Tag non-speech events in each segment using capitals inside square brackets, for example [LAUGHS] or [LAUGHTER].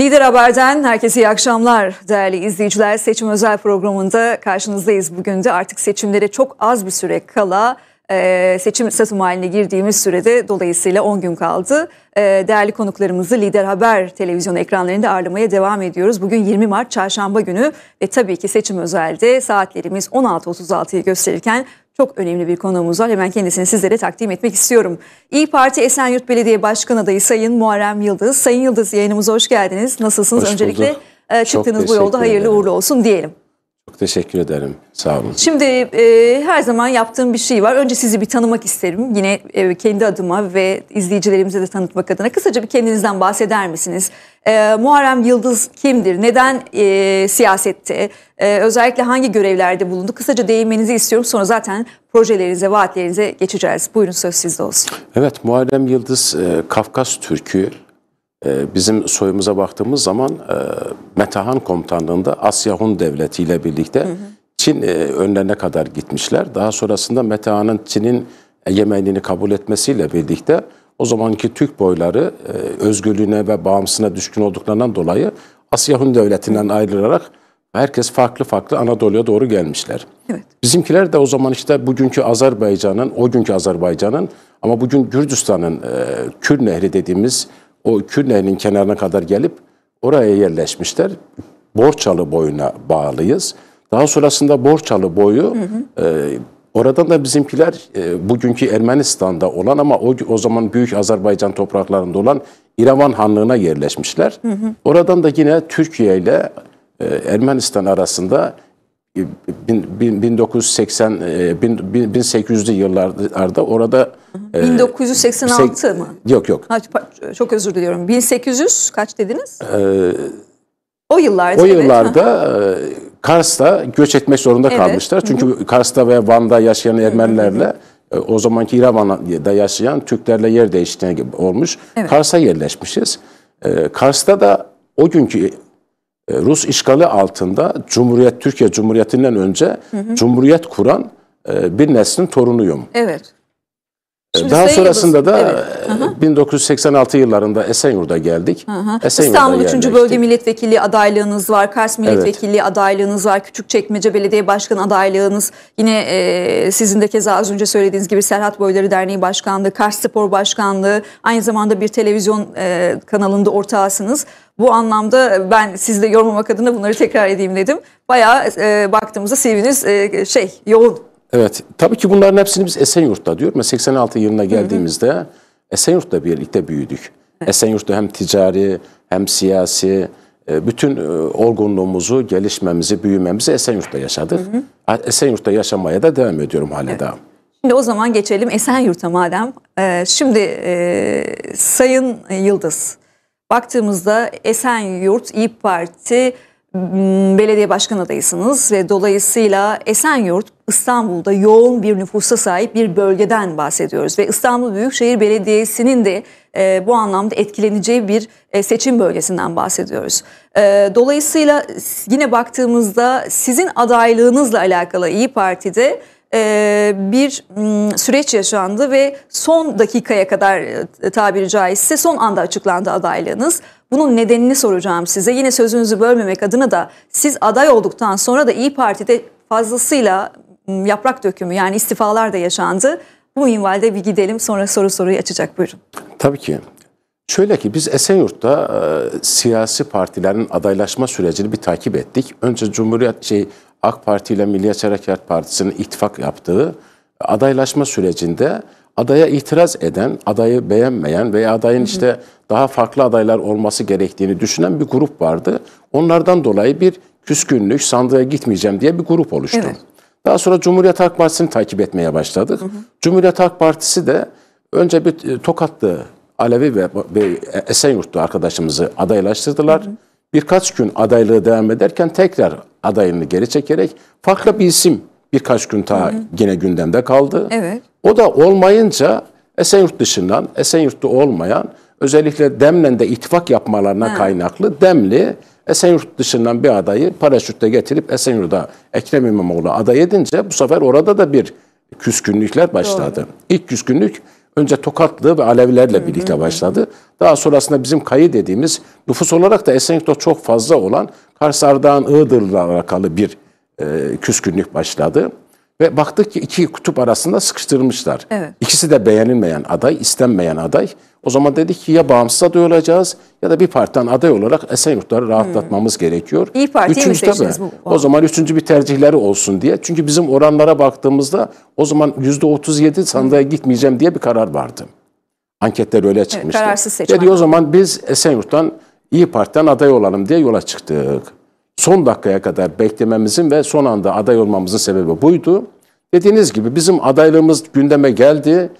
Lider Haber'den herkese iyi akşamlar değerli izleyiciler. Seçim özel programında karşınızdayız bugün de. Artık seçimlere çok az bir süre kala e, seçim satım haline girdiğimiz sürede dolayısıyla 10 gün kaldı. E, değerli konuklarımızı Lider Haber televizyon ekranlarında ağırlamaya devam ediyoruz. Bugün 20 Mart çarşamba günü ve tabii ki seçim özelde saatlerimiz 16.36'yı gösterirken çok önemli bir konuğumuz var. Hemen kendisini sizlere takdim etmek istiyorum. İyi Parti Esenyurt Belediye Başkan Adayı Sayın Muharrem Yıldız. Sayın Yıldız yayınımıza hoş geldiniz. Nasılsınız? Hoş Öncelikle bulduk. E, çıktığınız bu yolda hayırlı uğurlu olsun diyelim. Çok teşekkür ederim. Sağ olun. Şimdi e, her zaman yaptığım bir şey var. Önce sizi bir tanımak isterim. Yine e, kendi adıma ve izleyicilerimize de tanıtmak adına. Kısaca bir kendinizden bahseder misiniz? E, Muharrem Yıldız kimdir? Neden e, siyasette? E, özellikle hangi görevlerde bulundu? Kısaca değinmenizi istiyorum. Sonra zaten projelerinize, vaatlerinize geçeceğiz. Buyurun söz sizde olsun. Evet, Muharrem Yıldız e, Kafkas Türk'ü. Ee, bizim soyumuza baktığımız zaman e, Metahan komutanlığında Asya Hun Devleti ile birlikte hı hı. Çin e, önlerine kadar gitmişler. Daha sonrasında Metahan'ın Çin'in e, Yemenliğini kabul etmesiyle birlikte o zamanki Türk boyları özgürlüğüne ve bağımsına düşkün olduklarından dolayı Asya Hun Devleti'nden ayrılarak herkes farklı farklı Anadolu'ya doğru gelmişler. Evet. Bizimkiler de o zaman işte bugünkü Azerbaycan'ın, o günkü Azerbaycan'ın ama bugün Gürcistan'ın e, Kür Nehri dediğimiz o Kürne'nin kenarına kadar gelip oraya yerleşmişler. Borçalı boyuna bağlıyız. Daha sonrasında Borçalı boyu hı hı. E, oradan da bizimkiler e, bugünkü Ermenistan'da olan ama o o zaman Büyük Azerbaycan topraklarında olan İrevan Hanlığı'na yerleşmişler. Hı hı. Oradan da yine Türkiye ile e, Ermenistan arasında 1980 e, 1800'lü e, yıllarda orada 1986 ee, mı? Yok yok. Ha, çok özür diliyorum. 1800 kaç dediniz? Ee, o yıllarda. O yıllarda e, Kars'ta göç etmek zorunda evet. kalmışlar. Çünkü Hı-hı. Kars'ta ve Van'da yaşayan Ermenilerle e, o zamanki İran'da yaşayan Türklerle yer değiştiğine olmuş. Evet. Kars'a yerleşmişiz. E, Kars'ta da o günkü Rus işgali altında Cumhuriyet Türkiye Cumhuriyeti'nden önce hı hı. Cumhuriyet kuran bir neslin torunuyum. Evet. Şimdi Daha sonrasında da evet. 1986 e, yıllarında Esenyurt'a geldik. Aha. İstanbul 3. Yerleştik. Bölge Milletvekili adaylığınız var, Kars Milletvekili evet. adaylığınız var, Küçükçekmece Belediye Başkanı adaylığınız. Yine e, sizin de keza az önce söylediğiniz gibi Serhat Boyları Derneği Başkanlığı, Kars Spor Başkanlığı, aynı zamanda bir televizyon e, kanalında ortağısınız. Bu anlamda ben sizle yormamak adına bunları tekrar edeyim dedim. Bayağı e, baktığımızda CV'niz e, şey yoğun. Evet. Tabii ki bunların hepsini biz Esenyurt'ta diyor. Mesela 86 yılına geldiğimizde hı hı. birlikte büyüdük. Evet. Esenyurt'ta hem ticari hem siyasi e, bütün e, olgunluğumuzu, gelişmemizi, büyümemizi Esenyurt'ta yaşadık. Hı hı. Esenyurt'ta yaşamaya da devam ediyorum hala evet. daha. Şimdi o zaman geçelim Esenyurt'a madem. E, şimdi Sayın Yıldız, baktığımızda Esenyurt İyi Parti Hmm, belediye başkan adayısınız ve dolayısıyla Esenyurt İstanbul'da yoğun bir nüfusa sahip bir bölgeden bahsediyoruz ve İstanbul Büyükşehir Belediyesi'nin de e, bu anlamda etkileneceği bir e, seçim bölgesinden bahsediyoruz. E, dolayısıyla yine baktığımızda sizin adaylığınızla alakalı İyi Parti'de e, bir süreç yaşandı ve son dakikaya kadar e, tabiri caizse son anda açıklandı adaylığınız. Bunun nedenini soracağım size. Yine sözünüzü bölmemek adına da siz aday olduktan sonra da İyi Parti'de fazlasıyla yaprak dökümü yani istifalar da yaşandı. Bu minvalde bir gidelim sonra soru soruyu açacak buyurun. Tabii ki. Şöyle ki biz Esenyurt'ta e, siyasi partilerin adaylaşma sürecini bir takip ettik. Önce Cumhuriyet şey AK Parti ile Milliyetçi Hareket Partisi'nin ittifak yaptığı adaylaşma sürecinde adaya itiraz eden, adayı beğenmeyen veya adayın işte daha farklı adaylar olması gerektiğini düşünen bir grup vardı. Onlardan dolayı bir küskünlük, sandığa gitmeyeceğim diye bir grup oluştu. Evet. Daha sonra Cumhuriyet Halk Partisi'ni takip etmeye başladık. Hı hı. Cumhuriyet Halk Partisi de önce bir e, Tokatlı Alevi ve Esenyurtlu arkadaşımızı adaylaştırdılar. Hı hı birkaç gün adaylığı devam ederken tekrar adayını geri çekerek farklı bir isim birkaç gün daha hı hı. yine gündemde kaldı. Evet. O da olmayınca Esenyurt dışından, Esenyurt'ta olmayan özellikle Demlen'de de ittifak yapmalarına ha. kaynaklı Demli Esenyurt dışından bir adayı paraşütle getirip Esenyurt'a Ekrem İmamoğlu aday edince bu sefer orada da bir küskünlükler başladı. Doğru. İlk küskünlük Önce Tokatlı ve Alevilerle birlikte başladı. Daha sonrasında bizim kayı dediğimiz nüfus olarak da Esenyurt'ta çok fazla olan Kars Ardağan Iğdır'la alakalı bir e, küskünlük başladı. Ve baktık ki iki kutup arasında sıkıştırmışlar. Evet. İkisi de beğenilmeyen aday, istenmeyen aday. O zaman dedik ki ya bağımsız aday olacağız ya da bir partiden aday olarak Esenyurtları rahatlatmamız hmm. gerekiyor. İyi Parti'yi mi seçtiniz? Bu? O zaman üçüncü bir tercihleri olsun diye. Çünkü bizim oranlara baktığımızda o zaman %37 sandığa hmm. gitmeyeceğim diye bir karar vardı. Anketler öyle çıkmıştı. Evet, kararsız seçmen. Dedi o zaman biz Esenyurt'tan İyi Parti'den aday olalım diye yola çıktık son dakikaya kadar beklememizin ve son anda aday olmamızın sebebi buydu. Dediğiniz gibi bizim adaylığımız gündeme geldi.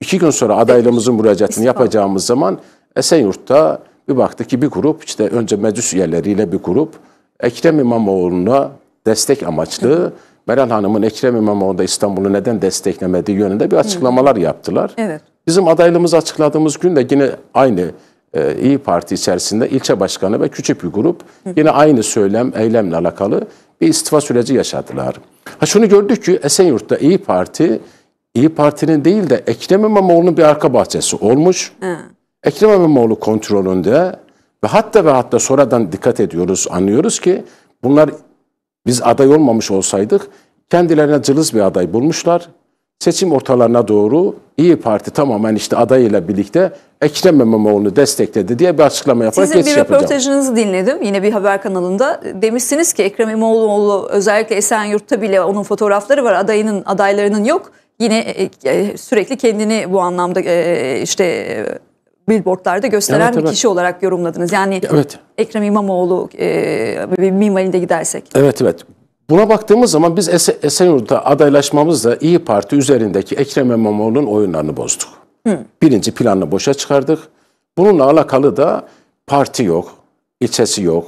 İki gün sonra adaylığımızın müracaatını yapacağımız zaman Esenyurt'ta bir baktık ki bir grup işte önce meclis üyeleriyle bir grup Ekrem İmamoğlu'na destek amaçlı Meral Hanım'ın Ekrem İmamoğlu'nda İstanbul'u neden desteklemediği yönünde bir açıklamalar yaptılar. Evet. Bizim adaylığımızı açıkladığımız gün de yine aynı ee, İyi Parti içerisinde ilçe başkanı ve küçük bir grup yine aynı söylem, eylemle alakalı bir istifa süreci yaşadılar. Ha şunu gördük ki Esenyurt'ta İyi Parti İyi Parti'nin değil de Ekrem İmamoğlu'nun bir arka bahçesi olmuş. Ekrem İmamoğlu kontrolünde ve hatta ve hatta sonradan dikkat ediyoruz, anlıyoruz ki bunlar biz aday olmamış olsaydık kendilerine cılız bir aday bulmuşlar seçim ortalarına doğru İyi Parti tamamen işte adayıyla birlikte Ekrem İmamoğlu'nu destekledi diye bir açıklama yaparak Sizin geçiş yapacağım. Sizin bir röportajınızı dinledim yine bir haber kanalında. Demişsiniz ki Ekrem İmamoğlu özellikle Esenyurt'ta bile onun fotoğrafları var. Adayının adaylarının yok. Yine e, e, sürekli kendini bu anlamda e, işte billboardlarda gösteren evet, evet. bir kişi olarak yorumladınız. Yani evet. Ekrem İmamoğlu e, mimarinde gidersek. Evet evet. Buna baktığımız zaman biz es Esenyurt'ta adaylaşmamızla İyi Parti üzerindeki Ekrem İmamoğlu'nun oyunlarını bozduk. Hı. Birinci planını boşa çıkardık. Bununla alakalı da parti yok, ilçesi yok.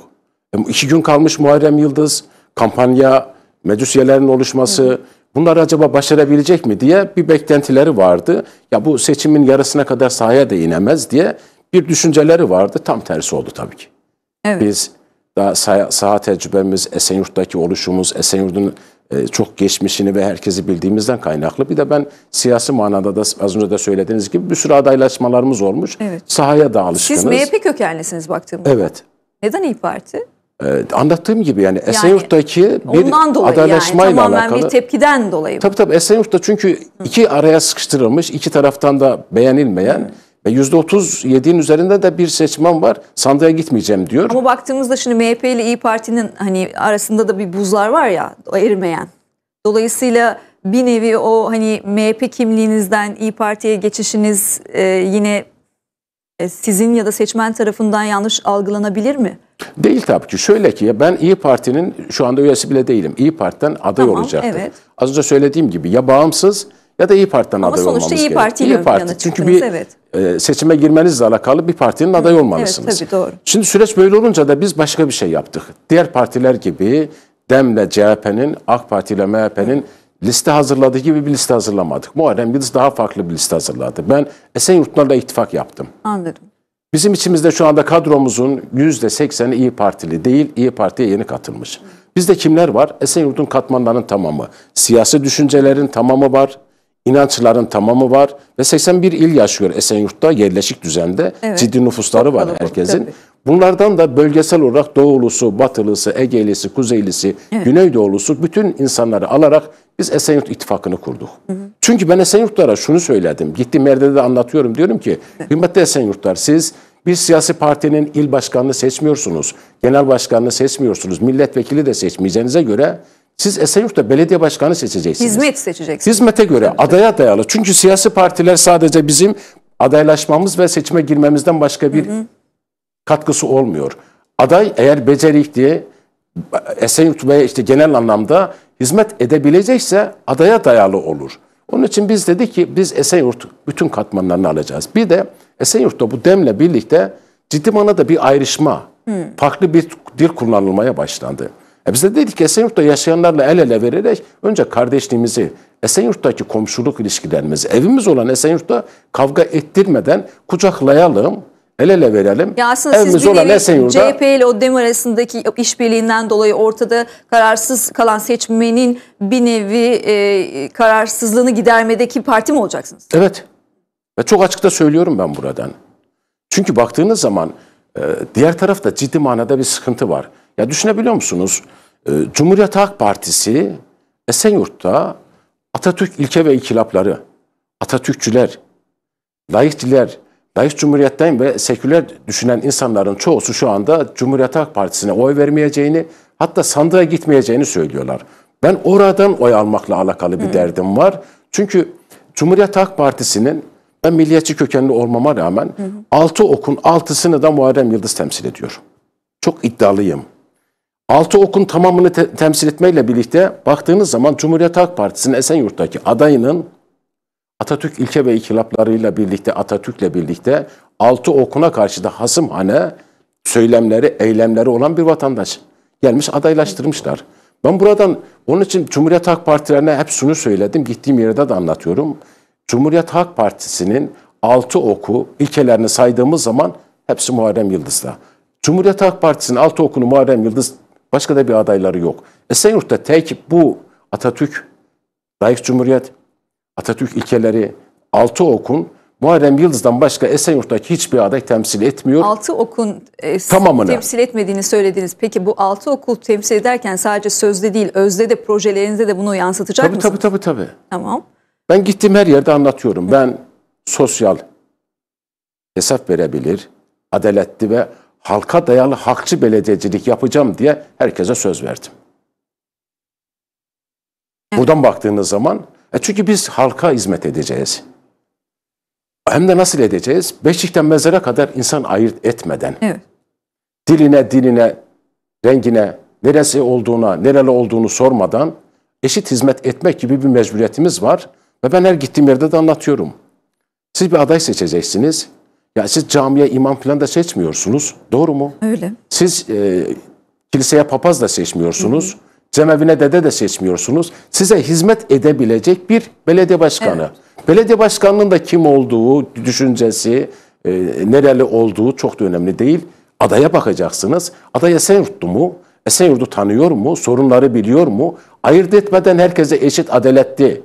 E, iki gün kalmış Muharrem Yıldız, kampanya, meclis üyelerinin oluşması, Hı. bunları acaba başarabilecek mi diye bir beklentileri vardı. Ya bu seçimin yarısına kadar sahaya da diye bir düşünceleri vardı. Tam tersi oldu tabii ki. Evet. Biz daha saha, saha tecrübemiz, Esenyurt'taki oluşumuz, Esenyurt'un e, çok geçmişini ve herkesi bildiğimizden kaynaklı. Bir de ben siyasi manada da az önce de söylediğiniz gibi bir sürü adaylaşmalarımız olmuş. Evet. Sahaya da alışkınız. Siz MHP kökenlisiniz baktığımda. Evet. Neden İyi Parti? Ee, anlattığım gibi yani Esenyurt'taki yani, bir adaylaşmayla yani, tamamen bir tepkiden dolayı. Tabii tabii Esenyurt'ta çünkü Hı. iki araya sıkıştırılmış, iki taraftan da beğenilmeyen... Hı ve %37'nin üzerinde de bir seçmen var. Sandığa gitmeyeceğim diyor. Ama baktığımızda şimdi MHP ile İyi Parti'nin hani arasında da bir buzlar var ya erimeyen. Dolayısıyla bir nevi o hani MHP kimliğinizden İyi Parti'ye geçişiniz e, yine e, sizin ya da seçmen tarafından yanlış algılanabilir mi? Değil tabii ki. Şöyle ki ben İyi Parti'nin şu anda üyesi bile değilim. İyi Parti'den aday tamam, olacaktım. Evet. Az önce söylediğim gibi ya bağımsız ya da İyi Parti'den Ama aday olmanız gerekiyor. Ama sonuçta İyi Parti ile Çünkü bir evet. e, seçime girmenizle alakalı bir partinin adayı olmalısınız. Evet, tabii doğru. Şimdi süreç böyle olunca da biz başka bir şey yaptık. Diğer partiler gibi DEM'le CHP'nin, AK Parti ile MHP'nin liste hazırladığı gibi bir liste hazırlamadık. Muharrem biz daha farklı bir liste hazırladı. Ben Esenyurtlarla ittifak yaptım. Anladım. Bizim içimizde şu anda kadromuzun %80'i İyi Partili değil, İyi Parti'ye yeni katılmış. Bizde kimler var? Esenyurt'un katmanlarının tamamı. Siyasi düşüncelerin tamamı var inançların tamamı var ve 81 il yaşıyor Esenyurt'ta yerleşik düzende. Evet. Ciddi nüfusları Çok var kalabalık, herkesin. Tabii. Bunlardan da bölgesel olarak doğulusu, batılısı, egeylisi, kuzeylisi, evet. güneydoğulusu bütün insanları alarak biz Esenyurt ittifakını kurduk. Hı hı. Çünkü ben Esenyurtlara şunu söyledim. Gittiğim Merde'de de anlatıyorum. Diyorum ki evet. kıymetli Esenyurtlar siz bir siyasi partinin il başkanını seçmiyorsunuz. Genel başkanını seçmiyorsunuz. Milletvekili de seçmeyeceğinize göre siz Esenyurt'ta belediye başkanı seçeceksiniz. Hizmet seçeceksiniz. Hizmete göre Tabii. adaya dayalı. Çünkü siyasi partiler sadece bizim adaylaşmamız ve seçime girmemizden başka bir hı hı. katkısı olmuyor. Aday eğer becerik diye Esenyurt ve işte genel anlamda hizmet edebilecekse adaya dayalı olur. Onun için biz dedik ki biz Esenyurt bütün katmanlarını alacağız. Bir de Esenyurt'ta bu demle birlikte ciddi manada bir ayrışma, hmm. farklı bir dil kullanılmaya başlandı. E biz de dedik Esenyurt'ta yaşayanlarla el ele vererek önce kardeşliğimizi, Esenyurt'taki komşuluk ilişkilerimizi, evimiz olan Esenyurt'ta kavga ettirmeden kucaklayalım, el ele verelim. Ya aslında Evimiz siz olan Esenyurt'ta CHP ile o dem arasındaki işbirliğinden dolayı ortada kararsız kalan seçmenin bir nevi e, kararsızlığını gidermedeki parti mi olacaksınız? Evet. Ve çok açıkta söylüyorum ben buradan. Çünkü baktığınız zaman e, diğer tarafta ciddi manada bir sıkıntı var. Ya düşünebiliyor musunuz? Ee, Cumhuriyet Halk Partisi Esenyurt'ta Atatürk ilke ve inkılapları, Atatürkçüler, layıkçiler, layık cumhuriyetten ve seküler düşünen insanların çoğusu şu anda Cumhuriyet Halk Partisi'ne oy vermeyeceğini, hatta sandığa gitmeyeceğini söylüyorlar. Ben oradan oy almakla alakalı bir hmm. derdim var. Çünkü Cumhuriyet Halk Partisi'nin ben milliyetçi kökenli olmama rağmen hı altı okun altısını da Muharrem Yıldız temsil ediyor. Çok iddialıyım altı okun tamamını te temsil etmeyle birlikte baktığınız zaman Cumhuriyet Halk Partisi'nin Esenyurt'taki adayının Atatürk ilke ve inkılaplarıyla birlikte Atatürk'le birlikte altı okuna karşı da hasımhane söylemleri, eylemleri olan bir vatandaş gelmiş adaylaştırmışlar. Ben buradan onun için Cumhuriyet Halk Partilerine hep şunu söyledim. Gittiğim yerde de anlatıyorum. Cumhuriyet Halk Partisi'nin altı oku ilkelerini saydığımız zaman hepsi Muharrem Yıldız'da. Cumhuriyet Halk Partisi'nin altı okunu Muharrem Yıldız Başka da bir adayları yok. Esenyurt'ta tek bu Atatürk, Layık Cumhuriyet, Atatürk ilkeleri, altı okun Muharrem Yıldız'dan başka Esenyurt'taki hiçbir aday temsil etmiyor. Altı okun e, Tamamını. temsil etmediğini söylediniz. Peki bu altı okul temsil ederken sadece sözde değil, özde de projelerinizde de bunu yansıtacak tabii, mısınız? Tabii tabii tabii. Tamam. Ben gittim her yerde anlatıyorum. Ben sosyal hesap verebilir, adaletli ve halka dayalı hakçı belediyecilik yapacağım diye herkese söz verdim. Buradan baktığınız zaman e çünkü biz halka hizmet edeceğiz. Hem de nasıl edeceğiz? Beşikten mezara kadar insan ayırt etmeden. Evet. Diline, dinine, rengine, neresi olduğuna, nereli olduğunu sormadan eşit hizmet etmek gibi bir mecburiyetimiz var. Ve ben her gittiğim yerde de anlatıyorum. Siz bir aday seçeceksiniz. Ya siz camiye imam falan da seçmiyorsunuz. Doğru mu? Öyle. Siz e, kiliseye papaz da seçmiyorsunuz. Hı hı. Cemevine dede de seçmiyorsunuz. Size hizmet edebilecek bir belediye başkanı. Evet. Belediye başkanının da kim olduğu, düşüncesi, e, nereli olduğu çok da önemli değil. Adaya bakacaksınız. Aday Esenyurtlu mu? Esenyurt'u tanıyor mu? Sorunları biliyor mu? Ayırt etmeden herkese eşit adaletli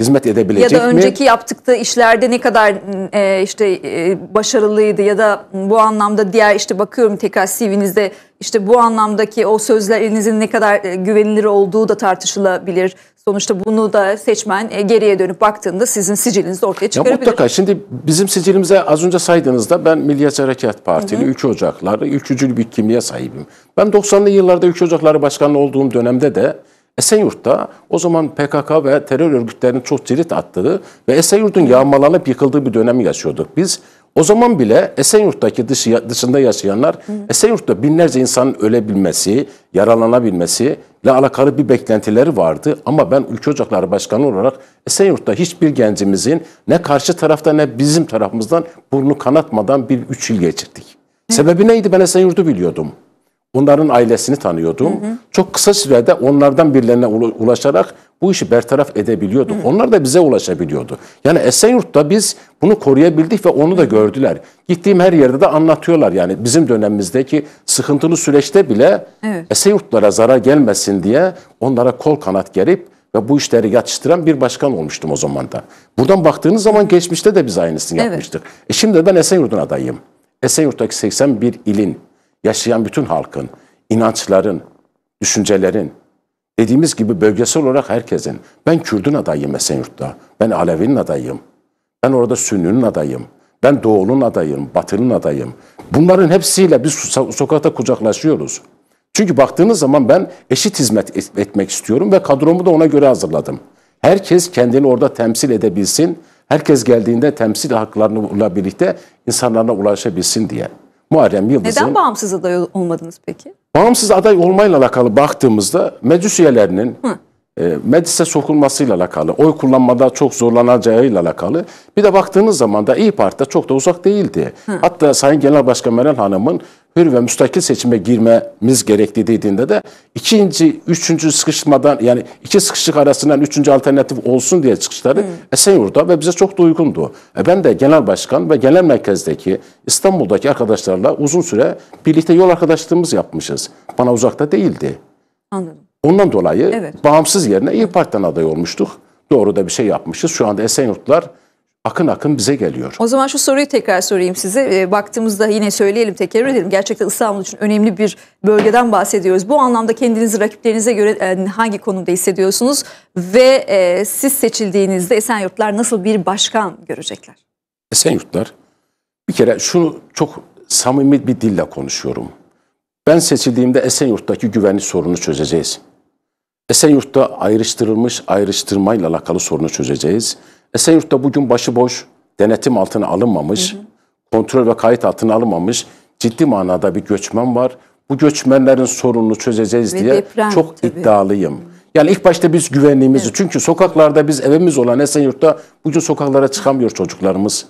hizmet edebilecek mi? Ya da önceki mi? yaptıkları işlerde ne kadar e, işte e, başarılıydı ya da bu anlamda diğer işte bakıyorum tekrar CV'nizde işte bu anlamdaki o sözlerinizin ne kadar e, güvenilir olduğu da tartışılabilir. Sonuçta bunu da seçmen e, geriye dönüp baktığında sizin sicilinizi ortaya çıkarabilir. Ya mutlaka şimdi bizim sicilimize az önce saydığınızda ben Milliyetçi Hareket Partili 3 Ocaklar, 3. bir kimliğe sahibim. Ben 90'lı yıllarda 3 Ocakları Başkanı olduğum dönemde de Esenyurt'ta o zaman PKK ve terör örgütlerinin çok cirit attığı ve Esenyurt'un yağmalanıp yıkıldığı bir dönemi yaşıyorduk. Biz o zaman bile Esenyurt'taki dışında yaşayanlar Esenyurt'ta binlerce insanın ölebilmesi, yaralanabilmesi ile alakalı bir beklentileri vardı. Ama ben Ülke Ocakları Başkanı olarak Esenyurt'ta hiçbir gencimizin ne karşı tarafta ne bizim tarafımızdan burnu kanatmadan bir üç yıl geçirdik. Hı. Sebebi neydi? Ben Esenyurt'u biliyordum onların ailesini tanıyordum. Hı hı. Çok kısa sürede onlardan birilerine ulaşarak bu işi bertaraf edebiliyorduk. Hı hı. Onlar da bize ulaşabiliyordu. Yani Esenyurt'ta biz bunu koruyabildik ve onu da gördüler. Gittiğim her yerde de anlatıyorlar yani bizim dönemimizdeki sıkıntılı süreçte bile evet. Esenyurtlara zarar gelmesin diye onlara kol kanat gerip ve bu işleri yatıştıran bir başkan olmuştum o zaman da. Buradan baktığınız zaman geçmişte de biz aynısını evet. yapmıştık. E şimdi de ben Esenyurt'un adayım. Esenyurt'taki 81 ilin yaşayan bütün halkın, inançların, düşüncelerin, dediğimiz gibi bölgesel olarak herkesin. Ben Kürt'ün adayıyım adayım Esenyurt'ta, ben Alevi'nin adayıyım. ben orada Sünni'nin adayıyım. ben Doğu'nun adayım, Batı'nın adayım. Bunların hepsiyle biz sokakta kucaklaşıyoruz. Çünkü baktığınız zaman ben eşit hizmet etmek istiyorum ve kadromu da ona göre hazırladım. Herkes kendini orada temsil edebilsin, herkes geldiğinde temsil haklarıyla birlikte insanlarına ulaşabilsin diye. Muharrem Yıldız'ın... Neden bağımsız aday olmadınız peki? Bağımsız aday olmayla alakalı baktığımızda meclis üyelerinin e, meclise sokulmasıyla alakalı, oy kullanmada çok zorlanacağıyla alakalı. Bir de baktığınız zaman da İyi Parti'de çok da uzak değildi. Hı. Hatta Sayın Genel Başkan Meral Hanım'ın hür ve müstakil seçime girmemiz gerektiği dediğinde de ikinci, üçüncü sıkışmadan yani iki sıkışık arasından üçüncü alternatif olsun diye çıkışları hmm. Esenyurt'ta ve bize çok da uygundu. E ben de genel başkan ve genel merkezdeki İstanbul'daki arkadaşlarla uzun süre birlikte yol arkadaşlığımız yapmışız. Bana uzakta değildi. Anladım. Ondan dolayı evet. bağımsız yerine İyi Parti'den aday olmuştuk. Doğru da bir şey yapmışız. Şu anda Esenyurtlar akın akın bize geliyor. O zaman şu soruyu tekrar sorayım size. E, baktığımızda yine söyleyelim tekrar edelim. Gerçekten İstanbul için önemli bir bölgeden bahsediyoruz. Bu anlamda kendinizi rakiplerinize göre e, hangi konumda hissediyorsunuz? Ve e, siz seçildiğinizde Esenyurtlar nasıl bir başkan görecekler? Esenyurtlar bir kere şunu çok samimi bir dille konuşuyorum. Ben seçildiğimde Esenyurt'taki güvenlik sorunu çözeceğiz. Esenyurt'ta ayrıştırılmış ayrıştırmayla alakalı sorunu çözeceğiz. Esenyurt'ta bugün başıboş, denetim altına alınmamış, hı hı. kontrol ve kayıt altına alınmamış ciddi manada bir göçmen var. Bu göçmenlerin sorununu çözeceğiz ve diye deprem, çok tabii. iddialıyım. Yani ilk başta biz güvenliğimizi evet. çünkü sokaklarda biz evimiz olan Esenyurt'ta bugün sokaklara çıkamıyor çocuklarımız.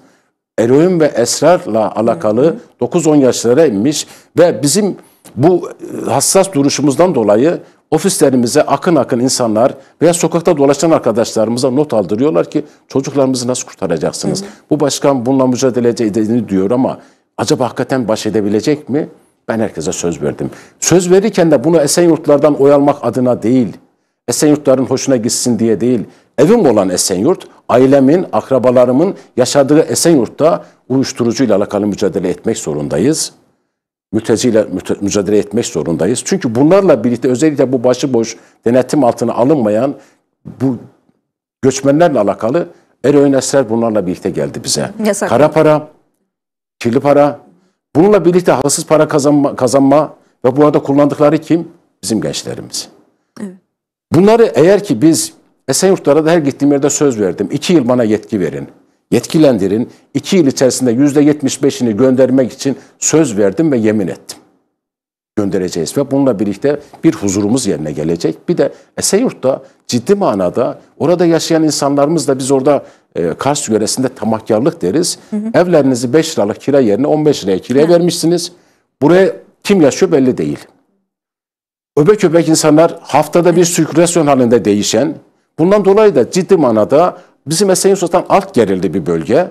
Eroin ve esrarla alakalı 9-10 yaşlara inmiş ve bizim bu e, hassas duruşumuzdan dolayı Ofislerimize akın akın insanlar veya sokakta dolaşan arkadaşlarımıza not aldırıyorlar ki çocuklarımızı nasıl kurtaracaksınız? Hı hı. Bu başkan bununla mücadele edeceğini diyor ama acaba hakikaten baş edebilecek mi? Ben herkese söz verdim. Söz verirken de bunu Esenyurtlardan oyalmak adına değil, Esenyurtların hoşuna gitsin diye değil, evim olan Esenyurt, ailemin, akrabalarımın yaşadığı Esenyurt'ta uyuşturucuyla alakalı mücadele etmek zorundayız müteziyle mücadele etmek zorundayız. Çünkü bunlarla birlikte özellikle bu başıboş denetim altına alınmayan bu göçmenlerle alakalı eroin eser bunlarla birlikte geldi bize. Yasak. Kara para, kirli para, bununla birlikte haksız para kazanma, kazanma ve bu arada kullandıkları kim? Bizim gençlerimiz. Evet. Bunları eğer ki biz Esenyurtlara da her gittiğim yerde söz verdim. İki yıl bana yetki verin yetkilendirin. İki yıl içerisinde yüzde yetmiş beşini göndermek için söz verdim ve yemin ettim. Göndereceğiz ve bununla birlikte bir huzurumuz yerine gelecek. Bir de Esenyurt'ta ciddi manada orada yaşayan insanlarımız da biz orada e, Kars yöresinde tamahkarlık deriz. Hı hı. Evlerinizi 5 liralık kira yerine 15 liraya kira hı. vermişsiniz. Buraya kim yaşıyor belli değil. Öbek öbek insanlar haftada bir sirkülasyon halinde değişen, bundan dolayı da ciddi manada Bizim Esenyurt Sultan alt gerildi bir bölge.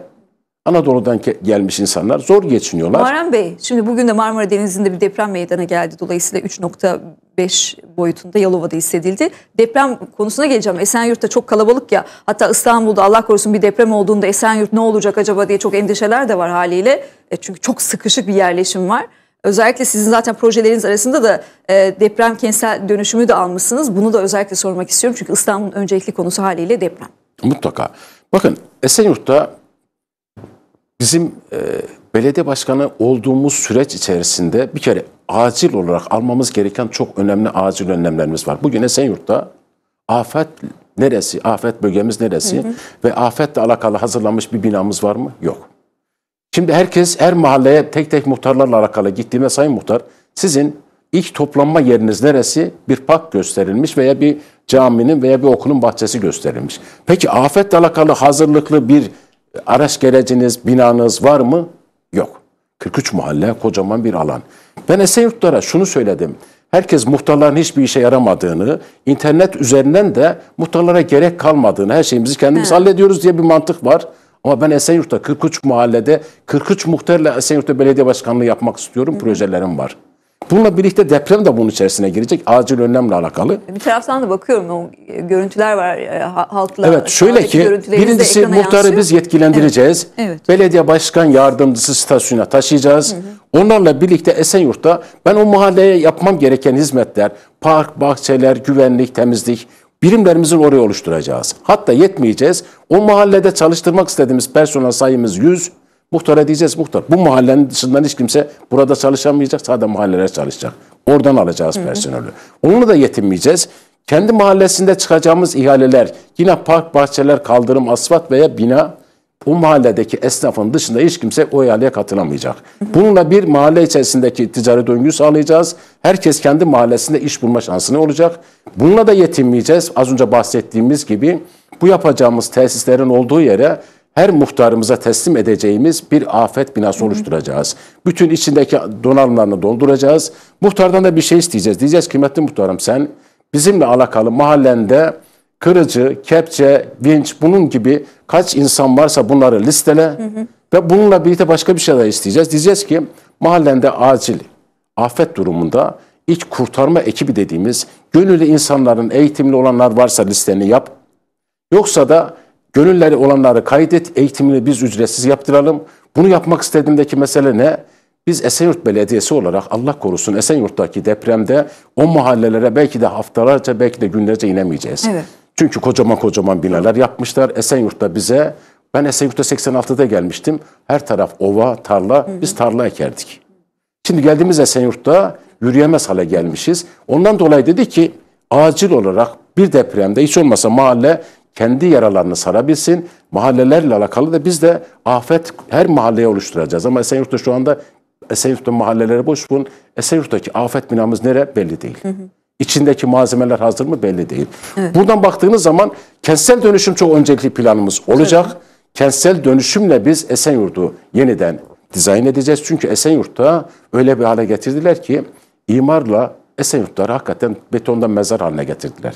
Anadolu'dan gelmiş insanlar zor geçiniyorlar. Muharrem Bey, şimdi bugün de Marmara Denizi'nde bir deprem meydana geldi. Dolayısıyla 3.5 boyutunda Yalova'da hissedildi. Deprem konusuna geleceğim. Esenyurt'ta çok kalabalık ya. Hatta İstanbul'da Allah korusun bir deprem olduğunda Esenyurt ne olacak acaba diye çok endişeler de var haliyle. E çünkü çok sıkışık bir yerleşim var. Özellikle sizin zaten projeleriniz arasında da e, deprem kentsel dönüşümü de almışsınız. Bunu da özellikle sormak istiyorum. Çünkü İstanbul'un öncelikli konusu haliyle deprem. Mutlaka. Bakın Esenyurt'ta bizim e, belediye başkanı olduğumuz süreç içerisinde bir kere acil olarak almamız gereken çok önemli acil önlemlerimiz var. Bugün Esenyurt'ta afet neresi, afet bölgemiz neresi hı hı. ve afetle alakalı hazırlanmış bir binamız var mı? Yok. Şimdi herkes her mahalleye tek tek muhtarlarla alakalı gittiğinde sayın muhtar sizin ilk toplanma yeriniz neresi? Bir park gösterilmiş veya bir caminin veya bir okulun bahçesi gösterilmiş. Peki afetle alakalı hazırlıklı bir araç gereciniz, binanız var mı? Yok. 43 mahalle kocaman bir alan. Ben Esenyurtlara şunu söyledim. Herkes muhtarların hiçbir işe yaramadığını, internet üzerinden de muhtarlara gerek kalmadığını, her şeyimizi kendimiz He. hallediyoruz diye bir mantık var. Ama ben Esenyurt'ta 43 mahallede 43 muhtarla Esenyurt'ta belediye başkanlığı yapmak istiyorum. Hı. Projelerim var. Bununla birlikte deprem de bunun içerisine girecek. Acil önlemle alakalı. Bir taraftan da bakıyorum o görüntüler var e, halkla. Evet şöyle ki birincisi muhtarı yansıyor. biz yetkilendireceğiz. Evet, evet. Belediye başkan yardımcısı statüsüne taşıyacağız. Hı hı. Onlarla birlikte Esenyurt'ta ben o mahalleye yapmam gereken hizmetler, park, bahçeler, güvenlik, temizlik birimlerimizin oraya oluşturacağız. Hatta yetmeyeceğiz. O mahallede çalıştırmak istediğimiz personel sayımız 100. Muhtara diyeceğiz muhtar. Bu mahallenin dışından hiç kimse burada çalışamayacak. Sadece mahallelere çalışacak. Oradan alacağız personeli. Onunla da yetinmeyeceğiz. Kendi mahallesinde çıkacağımız ihaleler yine park, bahçeler, kaldırım, asfalt veya bina bu mahalledeki esnafın dışında hiç kimse o ihaleye katılamayacak. Bununla bir mahalle içerisindeki ticari döngüyü sağlayacağız. Herkes kendi mahallesinde iş bulma şansını olacak. Bununla da yetinmeyeceğiz. Az önce bahsettiğimiz gibi bu yapacağımız tesislerin olduğu yere her muhtarımıza teslim edeceğimiz bir afet binası oluşturacağız. Bütün içindeki donanımlarını dolduracağız. Muhtardan da bir şey isteyeceğiz. Diyeceğiz kıymetli muhtarım sen bizimle alakalı mahallende kırıcı, kepçe, vinç bunun gibi kaç insan varsa bunları listele hı hı. ve bununla birlikte başka bir şey daha isteyeceğiz. Diyeceğiz ki mahallende acil afet durumunda iç kurtarma ekibi dediğimiz gönüllü insanların eğitimli olanlar varsa listeni yap. Yoksa da Gönülleri olanları kaydet, eğitimini biz ücretsiz yaptıralım. Bunu yapmak istediğimdeki mesele ne? Biz Esenyurt Belediyesi olarak Allah korusun Esenyurt'taki depremde o mahallelere belki de haftalarca belki de günlerce inemeyeceğiz. Evet. Çünkü kocaman kocaman binalar yapmışlar. Esenyurt'ta bize, ben Esenyurt'ta 86'da gelmiştim. Her taraf ova, tarla, biz tarla ekerdik. Şimdi geldiğimiz Esenyurt'ta yürüyemez hale gelmişiz. Ondan dolayı dedi ki acil olarak bir depremde hiç olmasa mahalle kendi yaralarını sarabilsin. Mahallelerle alakalı da biz de afet her mahalleye oluşturacağız. Ama Esenyurt'ta şu anda Esenyurt'ta mahalleleri boş bunun. Esenyurt'taki afet binamız nere belli değil. Hı hı. İçindeki malzemeler hazır mı belli değil. Evet. Buradan baktığınız zaman kentsel dönüşüm çok öncelikli planımız olacak. Evet. Kentsel dönüşümle biz Esenyurt'u yeniden dizayn edeceğiz. Çünkü Esenyurt'ta öyle bir hale getirdiler ki imarla Esenyurtları hakikaten betondan mezar haline getirdiler.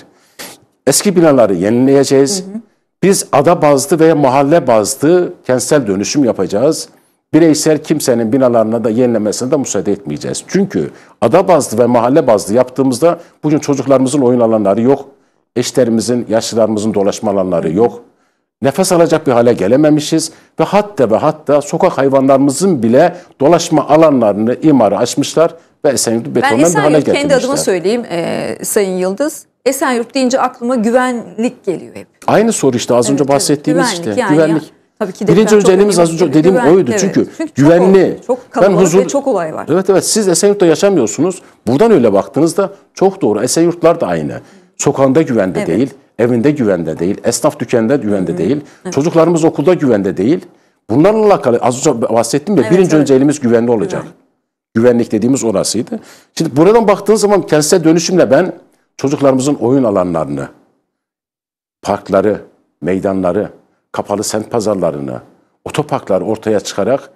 Eski binaları yenileyeceğiz. Hı hı. Biz ada bazlı veya mahalle bazlı kentsel dönüşüm yapacağız. Bireysel kimsenin binalarına da yenilemesine de müsaade etmeyeceğiz. Çünkü ada bazlı ve mahalle bazlı yaptığımızda bugün çocuklarımızın oyun alanları yok. Eşlerimizin, yaşlılarımızın dolaşma alanları yok. Nefes alacak bir hale gelememişiz ve hatta ve hatta sokak hayvanlarımızın bile dolaşma alanlarını imara açmışlar ve Esenyurt'u betonla bir hale getirmişler. Ben Esenyurt kendi adıma söyleyeyim e, Sayın Yıldız. Esenyurt deyince aklıma güvenlik geliyor hep. Aynı soru işte az evet, önce evet, bahsettiğimiz güvenlik, işte yani güvenlik. Ya. Tabii ki Birinci özelliğimiz az önce dediğim güven, oydu. Evet. Çünkü, Çünkü güvenli. Çok, çok kalabalık ben huzur, ve çok olay var. Evet evet siz Esenyurt'ta yaşamıyorsunuz. Buradan öyle baktığınızda çok doğru. Esenyurtlar da aynı. Sokağında güvende evet. değil, evinde güvende değil, esnaf dükkanda güvende Hı. değil, evet. çocuklarımız okulda güvende değil. Bunlarla alakalı az önce bahsettim ya evet, birinci evet. elimiz güvenli olacak. Güven. Güvenlik dediğimiz orasıydı. Şimdi buradan baktığınız zaman kentsel dönüşümle ben Çocuklarımızın oyun alanlarını, parkları, meydanları, kapalı semt pazarlarını, otoparkları ortaya çıkarak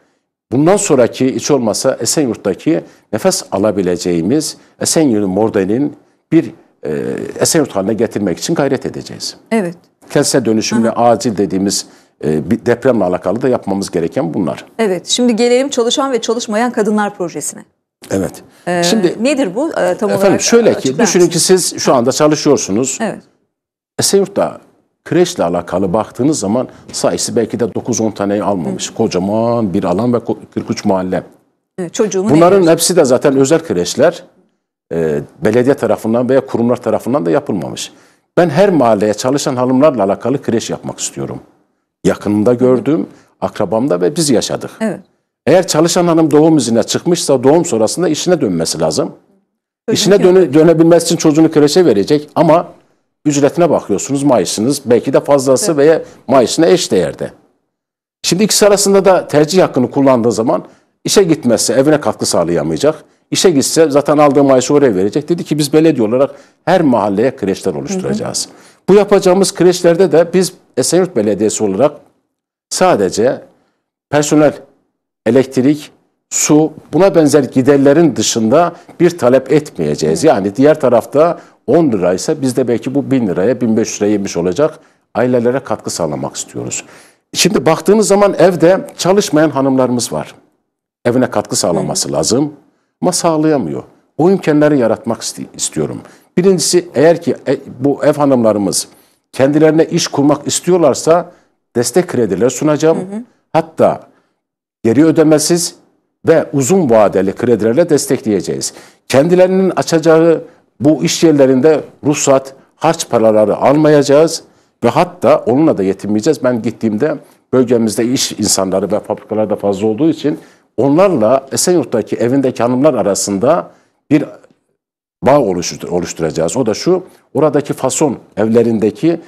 bundan sonraki hiç olmasa Esenyurt'taki nefes alabileceğimiz Esenyurt modelin bir e, Esenyurt haline getirmek için gayret edeceğiz. Evet. Kentsel dönüşümle Hı. acil dediğimiz e, bir depremle alakalı da yapmamız gereken bunlar. Evet, şimdi gelelim çalışan ve çalışmayan kadınlar projesine. Evet. Ee, Şimdi nedir bu e, tam efendim, olarak? şöyle ki düşünün ki siz şu anda çalışıyorsunuz. Evet. Esenyurt'ta kreşle alakalı baktığınız zaman sayısı belki de 9-10 taneyi almamış. Hı. Kocaman bir alan ve 43 mahalle. Evet, çocuğumu Bunların hepsi de zaten özel kreşler. E, belediye tarafından veya kurumlar tarafından da yapılmamış. Ben her mahalleye çalışan hanımlarla alakalı kreş yapmak istiyorum. Yakınımda gördüğüm, akrabamda ve biz yaşadık. Evet. Eğer çalışan hanım doğum izine çıkmışsa doğum sonrasında işine dönmesi lazım. Öyle işine dönü, dönebilmesi için çocuğunu kreşe verecek ama ücretine bakıyorsunuz maaşınız belki de fazlası evet. veya maaşına eş değerde. Şimdi ikisi arasında da tercih hakkını kullandığı zaman işe gitmezse evine katkı sağlayamayacak. İşe gitse zaten aldığı maaşı oraya verecek. Dedi ki biz belediye olarak her mahalleye kreşler oluşturacağız. Hı hı. Bu yapacağımız kreşlerde de biz Esenyurt Belediyesi olarak sadece personel elektrik, su buna benzer giderlerin dışında bir talep etmeyeceğiz. Yani diğer tarafta 10 liraysa biz de belki bu 1000 liraya 1500 liraya yemiş olacak ailelere katkı sağlamak istiyoruz. Şimdi baktığınız zaman evde çalışmayan hanımlarımız var. Evine katkı sağlaması lazım ama sağlayamıyor. O imkanları yaratmak istiyorum. Birincisi eğer ki e, bu ev hanımlarımız kendilerine iş kurmak istiyorlarsa destek krediler sunacağım. Hı hı. Hatta geri ödemesiz ve uzun vadeli kredilerle destekleyeceğiz. Kendilerinin açacağı bu iş yerlerinde ruhsat, harç paraları almayacağız ve hatta onunla da yetinmeyeceğiz. Ben gittiğimde bölgemizde iş insanları ve fabrikalar da fazla olduğu için onlarla Esenyurt'taki evindeki hanımlar arasında bir bağ oluştur oluşturacağız. O da şu, oradaki fason evlerindeki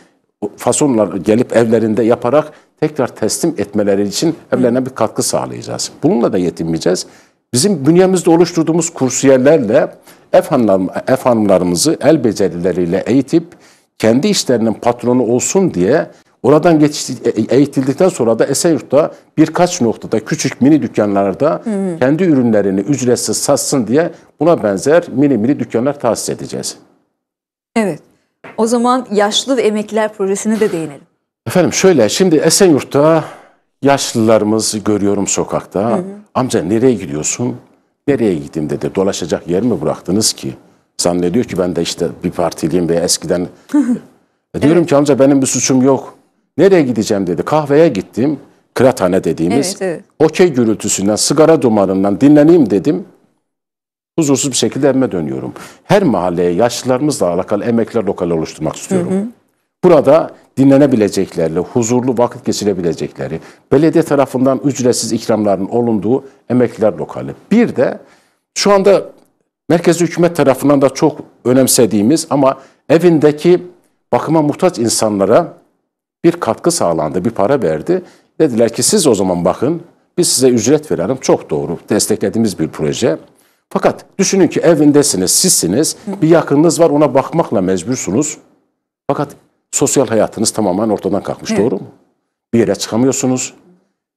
fasonlar gelip evlerinde yaparak tekrar teslim etmeleri için evlerine bir katkı sağlayacağız. Bununla da yetinmeyeceğiz. Bizim bünyemizde oluşturduğumuz kursiyerlerle ev, hanım, ev hanımlarımızı el becerileriyle eğitip kendi işlerinin patronu olsun diye Oradan geçti, e- e- eğitildikten sonra da Esenyurt'ta birkaç noktada küçük mini dükkanlarda hı hı. kendi ürünlerini ücretsiz satsın diye buna benzer mini mini dükkanlar tahsis edeceğiz. Evet. O zaman yaşlı ve emekliler projesine de değinelim. Efendim şöyle şimdi Esenyurt'ta yaşlılarımız görüyorum sokakta. Hı hı. Amca nereye gidiyorsun? Nereye gideyim dedi. Dolaşacak yer mi bıraktınız ki? Zannediyor ki ben de işte bir partiliyim ve eskiden... e, diyorum evet. ki amca benim bir suçum yok. Nereye gideceğim dedi. Kahveye gittim. Kratane dediğimiz. Evet, evet. Okey gürültüsünden, sigara dumanından dinleneyim dedim. Huzursuz bir şekilde evime dönüyorum. Her mahalleye yaşlılarımızla alakalı emekler lokali oluşturmak istiyorum. Hı hı. Burada dinlenebilecekleri, huzurlu vakit geçirebilecekleri, belediye tarafından ücretsiz ikramların olunduğu emekliler lokali. Bir de şu anda merkezi hükümet tarafından da çok önemsediğimiz ama evindeki bakıma muhtaç insanlara bir katkı sağlandı, bir para verdi. Dediler ki siz o zaman bakın biz size ücret verelim. Çok doğru desteklediğimiz bir proje. Fakat düşünün ki evindesiniz, sizsiniz, bir yakınınız var ona bakmakla mecbursunuz. Fakat Sosyal hayatınız tamamen ortadan kalkmış. Evet. Doğru mu? Bir yere çıkamıyorsunuz.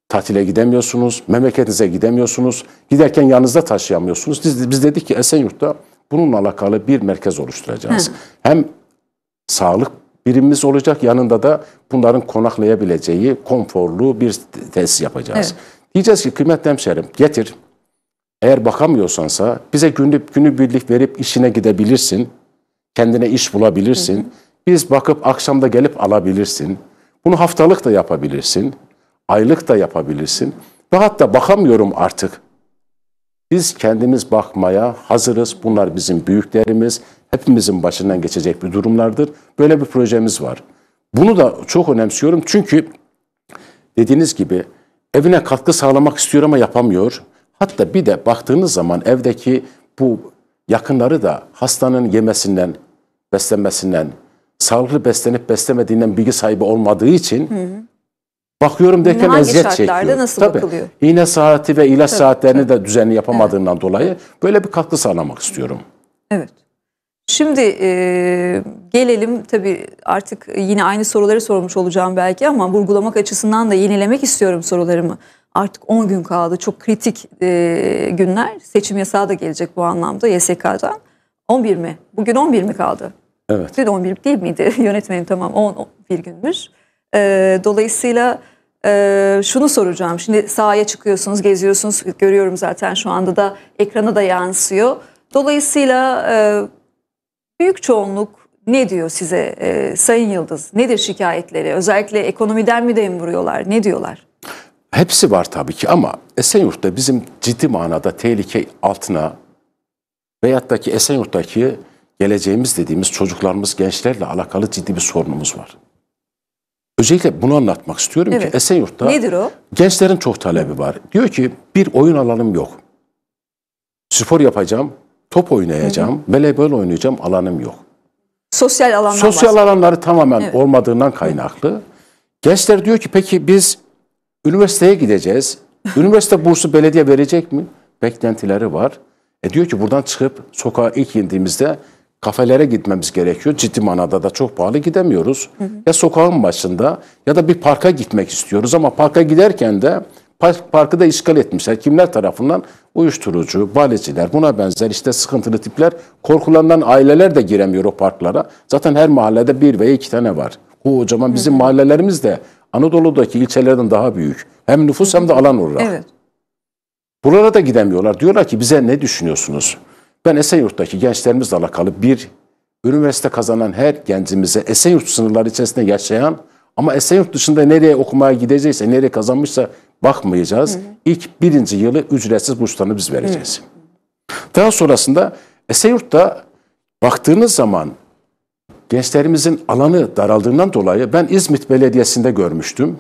Tatile gidemiyorsunuz. Memleketinize gidemiyorsunuz. Giderken yanınızda taşıyamıyorsunuz. Biz, biz dedik ki Esenyurt'ta bununla alakalı bir merkez oluşturacağız. Hı. Hem sağlık birimimiz olacak. Yanında da bunların konaklayabileceği konforlu bir tesis yapacağız. Evet. Diyeceğiz ki kıymetli hemşerim getir. Eğer bakamıyorsansa bize günlük günü birlik verip işine gidebilirsin. Kendine iş bulabilirsin. Hı hı. Biz bakıp akşamda gelip alabilirsin. Bunu haftalık da yapabilirsin. Aylık da yapabilirsin. Ve hatta bakamıyorum artık. Biz kendimiz bakmaya hazırız. Bunlar bizim büyüklerimiz. Hepimizin başından geçecek bir durumlardır. Böyle bir projemiz var. Bunu da çok önemsiyorum. Çünkü dediğiniz gibi evine katkı sağlamak istiyor ama yapamıyor. Hatta bir de baktığınız zaman evdeki bu yakınları da hastanın yemesinden, beslenmesinden, sağlıklı beslenip beslemediğinden bilgi sahibi olmadığı için hı hı. bakıyorum derken Hangi eziyet çekiyor. Nasıl Tabii. Bakılıyor? İğne saati ve ilaç Tabii. saatlerini Tabii. de düzenli yapamadığından evet. dolayı böyle bir katkı sağlamak istiyorum. Evet. Şimdi e, gelelim tabii artık yine aynı soruları sormuş olacağım belki ama vurgulamak açısından da yenilemek istiyorum sorularımı. Artık 10 gün kaldı çok kritik e, günler seçim yasağı da gelecek bu anlamda YSK'dan. 11 mi? Bugün 11 mi kaldı? Evet. Dün 11 değil miydi? [LAUGHS] Yönetmenim tamam 11 günmüş. Ee, dolayısıyla e, şunu soracağım. Şimdi sahaya çıkıyorsunuz, geziyorsunuz. Görüyorum zaten şu anda da ekrana da yansıyor. Dolayısıyla e, büyük çoğunluk ne diyor size e, Sayın Yıldız? Nedir şikayetleri? Özellikle ekonomiden mi dem vuruyorlar? Ne diyorlar? Hepsi var tabii ki ama Esenyurt'ta bizim ciddi manada tehlike altına veyattaki Esenyurt'taki geleceğimiz dediğimiz çocuklarımız, gençlerle alakalı ciddi bir sorunumuz var. Özellikle bunu anlatmak istiyorum evet. ki Esenyurt'ta Nedir o? gençlerin çok talebi var. Diyor ki bir oyun alanım yok. Spor yapacağım, top oynayacağım, hı voleybol oynayacağım alanım yok. Sosyal alanlar Sosyal bahsediyor. alanları tamamen evet. olmadığından kaynaklı. Gençler diyor ki peki biz üniversiteye gideceğiz. Üniversite bursu belediye verecek mi? Beklentileri var. E diyor ki buradan çıkıp sokağa ilk indiğimizde kafelere gitmemiz gerekiyor. Ciddi manada da çok pahalı gidemiyoruz. Hı hı. Ya sokağın başında ya da bir parka gitmek istiyoruz ama parka giderken de park, parkı da işgal etmişler. Kimler tarafından? Uyuşturucu, baleciler, buna benzer işte sıkıntılı tipler. Korkulandan aileler de giremiyor o parklara. Zaten her mahallede bir veya iki tane var. O Kocaman bizim hı hı. mahallelerimiz de Anadolu'daki ilçelerden daha büyük. Hem nüfus hı hı. hem de alan olarak. Evet. Buralara da gidemiyorlar. Diyorlar ki bize ne düşünüyorsunuz? Ben Esenyurt'taki gençlerimizle alakalı bir üniversite kazanan her gencimize Esenyurt sınırları içerisinde yaşayan ama Esenyurt dışında nereye okumaya gidecekse, nereye kazanmışsa bakmayacağız. Hı hı. İlk birinci yılı ücretsiz burslarını biz vereceğiz. Hı hı. Daha sonrasında Esenyurt'ta baktığınız zaman gençlerimizin alanı daraldığından dolayı ben İzmit Belediyesi'nde görmüştüm.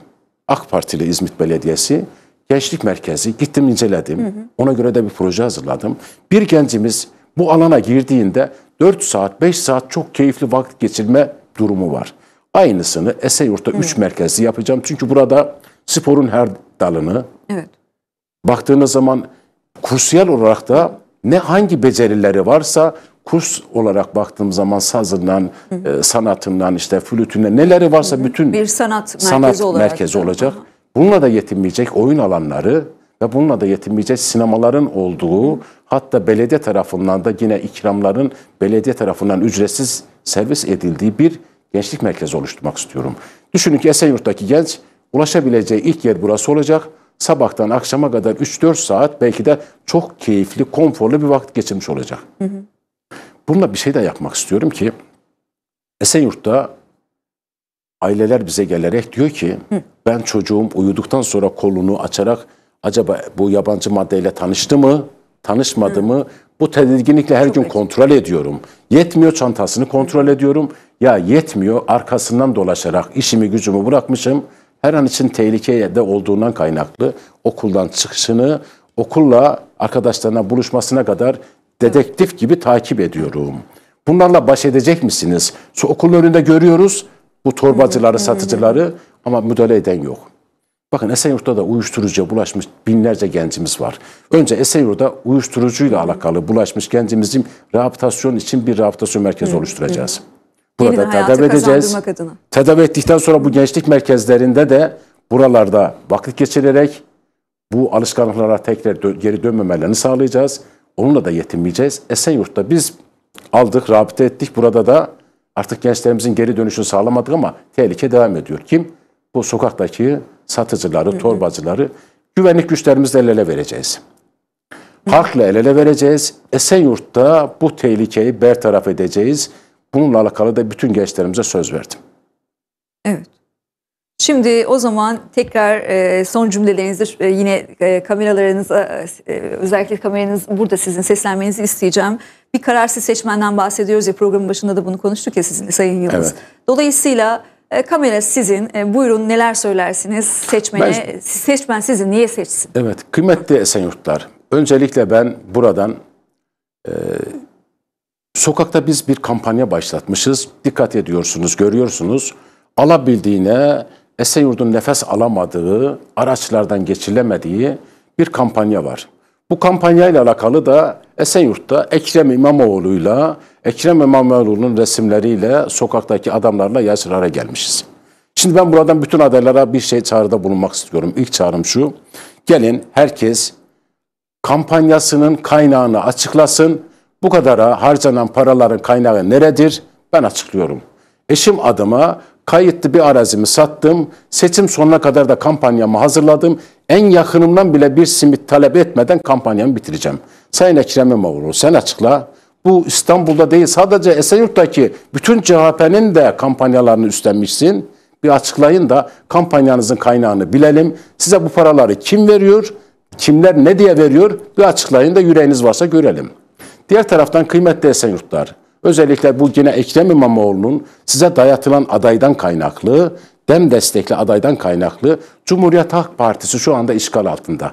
AK Partili İzmit Belediyesi gençlik merkezi gittim inceledim. Hı hı. Ona göre de bir proje hazırladım. Bir gencimiz bu alana girdiğinde 4 saat, 5 saat çok keyifli vakit geçirme durumu var. Aynısını Esenyurt'ta 3 merkezli yapacağım. Çünkü burada sporun her dalını evet. baktığınız zaman kursiyel olarak da ne hangi becerileri varsa kurs olarak baktığım zaman sazından, hı hı. E, sanatından, işte flütünden neleri varsa hı hı. bütün bir sanat merkezi sanat olarak merkezi olacak. Bununla da yetinmeyecek oyun alanları ve bununla da yetinmeyeceğiz. Sinemaların olduğu, hatta belediye tarafından da yine ikramların belediye tarafından ücretsiz servis edildiği bir gençlik merkezi oluşturmak istiyorum. Düşünün ki Esenyurt'taki genç ulaşabileceği ilk yer burası olacak. Sabahtan akşama kadar 3-4 saat belki de çok keyifli, konforlu bir vakit geçirmiş olacak. Bununla bir şey de yapmak istiyorum ki Esenyurt'ta aileler bize gelerek diyor ki ben çocuğum uyuduktan sonra kolunu açarak Acaba bu yabancı maddeyle tanıştı mı? Tanışmadı Hı. mı? Bu tedirginlikle her Çok gün eksik. kontrol ediyorum. Yetmiyor çantasını kontrol ediyorum. Ya yetmiyor arkasından dolaşarak işimi gücümü bırakmışım. Her an için tehlikeye de olduğundan kaynaklı okuldan çıkışını okulla arkadaşlarına buluşmasına kadar dedektif gibi takip ediyorum. Bunlarla baş edecek misiniz? Şu okulun önünde görüyoruz bu torbacıları, satıcıları ama müdahale eden yok. Bakın Esenyurt'ta da uyuşturucuya bulaşmış binlerce gencimiz var. Önce Esenyurt'ta uyuşturucuyla alakalı bulaşmış gencimizin rehabilitasyon için bir rehabilitasyon merkezi hı, oluşturacağız. Hı. Burada tedavi edeceğiz. Tedavi ettikten sonra bu gençlik merkezlerinde de buralarda vakit geçirerek bu alışkanlıklara tekrar dö geri dönmemelerini sağlayacağız. Onunla da yetinmeyeceğiz. Esenyurt'ta biz aldık, rabıta ettik. Burada da artık gençlerimizin geri dönüşünü sağlamadık ama tehlike devam ediyor. Kim? Bu sokaktaki satıcıları, hı torbacıları güvenlik güçlerimizle el ele vereceğiz. Halkla el ele vereceğiz. Esenyurt'ta bu tehlikeyi bertaraf edeceğiz. Bununla alakalı da bütün gençlerimize söz verdim. Evet. Şimdi o zaman tekrar e, son cümlelerinizde yine e, kameralarınıza e, özellikle kameranız burada sizin seslenmenizi isteyeceğim. Bir kararsız seçmenden bahsediyoruz ya programın başında da bunu konuştuk ya sizinle Sayın Yıldız. Evet. Dolayısıyla e, kamera sizin. E, buyurun neler söylersiniz seçmene? Ben, seçmen sizi niye seçsin? Evet. Kıymetli Esenyurtlar. Öncelikle ben buradan e, sokakta biz bir kampanya başlatmışız. Dikkat ediyorsunuz, görüyorsunuz. Alabildiğine Esenyurt'un nefes alamadığı, araçlardan geçilemediği bir kampanya var. Bu kampanyayla alakalı da Esenyurt'ta Ekrem İmamoğlu'yla, Ekrem İmamoğlu'nun resimleriyle sokaktaki adamlarla yazılara gelmişiz. Şimdi ben buradan bütün adaylara bir şey çağrıda bulunmak istiyorum. İlk çağrım şu. Gelin herkes kampanyasının kaynağını açıklasın. Bu kadara harcanan paraların kaynağı neredir? Ben açıklıyorum. Eşim adıma kayıtlı bir arazimi sattım. Seçim sonuna kadar da kampanyamı hazırladım en yakınımdan bile bir simit talep etmeden kampanyamı bitireceğim. Sayın Ekrem İmamoğlu sen açıkla. Bu İstanbul'da değil sadece Esenyurt'taki bütün CHP'nin de kampanyalarını üstlenmişsin. Bir açıklayın da kampanyanızın kaynağını bilelim. Size bu paraları kim veriyor? Kimler ne diye veriyor? Bir açıklayın da yüreğiniz varsa görelim. Diğer taraftan kıymetli Esenyurtlar, özellikle bu yine Ekrem İmamoğlu'nun size dayatılan adaydan kaynaklı DEM destekli adaydan kaynaklı Cumhuriyet Halk Partisi şu anda işgal altında.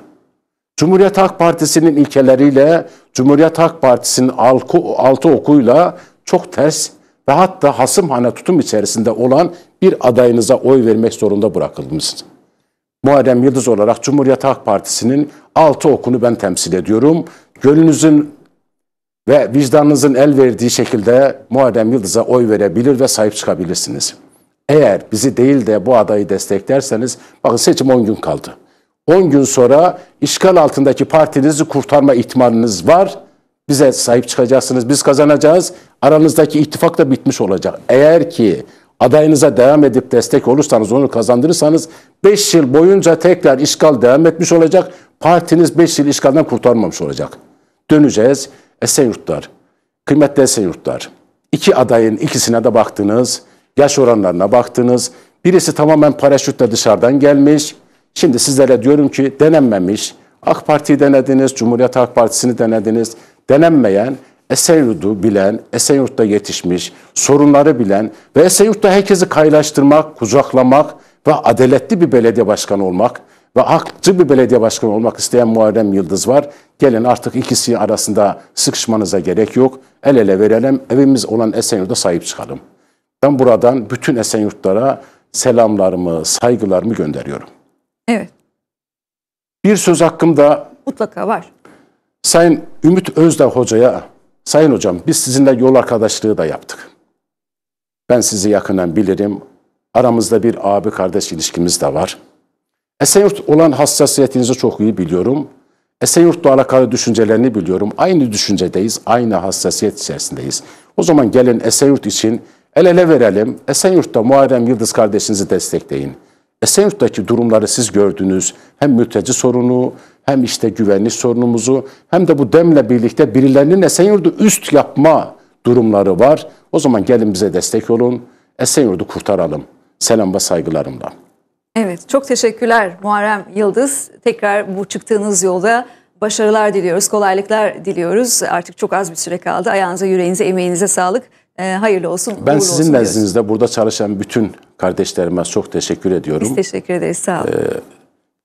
Cumhuriyet Halk Partisi'nin ilkeleriyle, Cumhuriyet Halk Partisi'nin altı, okuyla çok ters ve hatta hasımhane tutum içerisinde olan bir adayınıza oy vermek zorunda bırakılmışsınız. Muharrem Yıldız olarak Cumhuriyet Halk Partisi'nin altı okunu ben temsil ediyorum. Gönlünüzün ve vicdanınızın el verdiği şekilde Muharrem Yıldız'a oy verebilir ve sahip çıkabilirsiniz eğer bizi değil de bu adayı desteklerseniz, bakın seçim 10 gün kaldı. 10 gün sonra işgal altındaki partinizi kurtarma ihtimaliniz var. Bize sahip çıkacaksınız, biz kazanacağız. Aranızdaki ittifak da bitmiş olacak. Eğer ki adayınıza devam edip destek olursanız, onu kazandırırsanız 5 yıl boyunca tekrar işgal devam etmiş olacak. Partiniz 5 yıl işgalden kurtarmamış olacak. Döneceğiz. Esenyurtlar, kıymetli Esenyurtlar. İki adayın ikisine de baktınız yaş oranlarına baktınız. Birisi tamamen paraşütle dışarıdan gelmiş. Şimdi sizlere diyorum ki denenmemiş. AK Parti'yi denediniz, Cumhuriyet Halk Partisi'ni denediniz. Denenmeyen, Esenyurt'u bilen, Esenyurt'ta yetişmiş, sorunları bilen ve Esenyurt'ta herkesi kaylaştırmak, kucaklamak ve adaletli bir belediye başkanı olmak ve hakçı bir belediye başkanı olmak isteyen Muharrem Yıldız var. Gelin artık ikisi arasında sıkışmanıza gerek yok. El ele verelim, evimiz olan Esenyurt'a sahip çıkalım. Ben buradan bütün Esenyurtlara selamlarımı, saygılarımı gönderiyorum. Evet. Bir söz hakkımda mutlaka var. Sayın Ümit Özdağ hocaya, Sayın hocam biz sizinle yol arkadaşlığı da yaptık. Ben sizi yakından bilirim. Aramızda bir abi kardeş ilişkimiz de var. Esenyurt olan hassasiyetinizi çok iyi biliyorum. Esenyurt'la alakalı düşüncelerini biliyorum. Aynı düşüncedeyiz, aynı hassasiyet içerisindeyiz. O zaman gelin Esenyurt için El ele verelim. Esenyurt'ta Muharrem Yıldız kardeşinizi destekleyin. Esenyurt'taki durumları siz gördünüz. Hem mülteci sorunu, hem işte güvenlik sorunumuzu, hem de bu demle birlikte birilerinin Esenyurt'u üst yapma durumları var. O zaman gelin bize destek olun. Esenyurt'u kurtaralım. Selam ve saygılarımla. Evet, çok teşekkürler Muharrem Yıldız. Tekrar bu çıktığınız yolda başarılar diliyoruz, kolaylıklar diliyoruz. Artık çok az bir süre kaldı. Ayağınıza, yüreğinize, emeğinize sağlık. E, hayırlı olsun. Ben sizin olsun nezdinizde diyorsun. burada çalışan bütün kardeşlerime çok teşekkür ediyorum. Biz teşekkür ederiz. Sağ olun. Ee,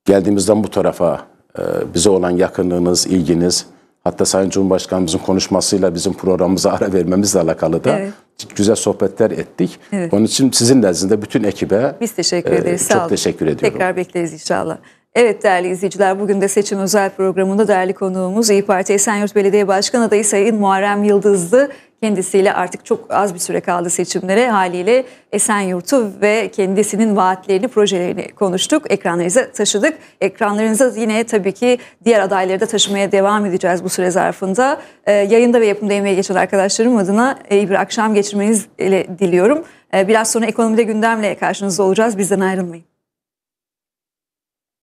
geldiğimizden bu tarafa e, bize olan yakınlığınız, ilginiz, hatta Sayın Cumhurbaşkanımızın konuşmasıyla bizim programımıza [LAUGHS] ara vermemizle alakalı da evet. güzel sohbetler ettik. Evet. Onun için sizin nezdinizde bütün ekibe Biz teşekkür e, ederiz. E, çok olun. teşekkür ediyorum. Tekrar bekleriz inşallah. Evet değerli izleyiciler bugün de seçim özel programında değerli konuğumuz İyi Parti Esenyurt Belediye Başkan adayı Sayın Muharrem Yıldız'dı. Kendisiyle artık çok az bir süre kaldı seçimlere haliyle Esenyurt'u ve kendisinin vaatlerini, projelerini konuştuk. Ekranlarınıza taşıdık. Ekranlarınıza yine tabii ki diğer adayları da taşımaya devam edeceğiz bu süre zarfında. Ee, yayında ve yapımda emeği geçen arkadaşlarım adına e, iyi bir akşam geçirmenizi diliyorum. Ee, biraz sonra ekonomide gündemle karşınızda olacağız. Bizden ayrılmayın.